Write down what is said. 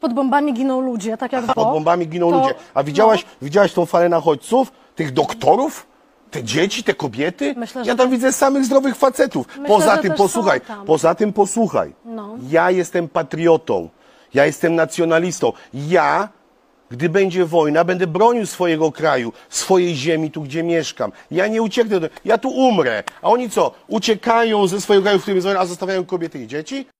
Pod bombami giną ludzie, tak jak Pod bombami giną To- ludzie. A widziałaś, no. widziałaś tą falę nachodźców? Tych doktorów? Te dzieci, te kobiety? Myślę, ja tam widzę samych zdrowych facetów. Myślę, poza tym, posłuchaj, poza tym posłuchaj. No. Ja jestem patriotą. Ja jestem nacjonalistą. Ja, gdy będzie wojna, będę bronił swojego kraju, swojej ziemi, tu gdzie mieszkam. Ja nie ucieknę. Do... Ja tu umrę. A oni co? Uciekają ze swojego kraju, w którym jest wojna, a zostawiają kobiety i dzieci?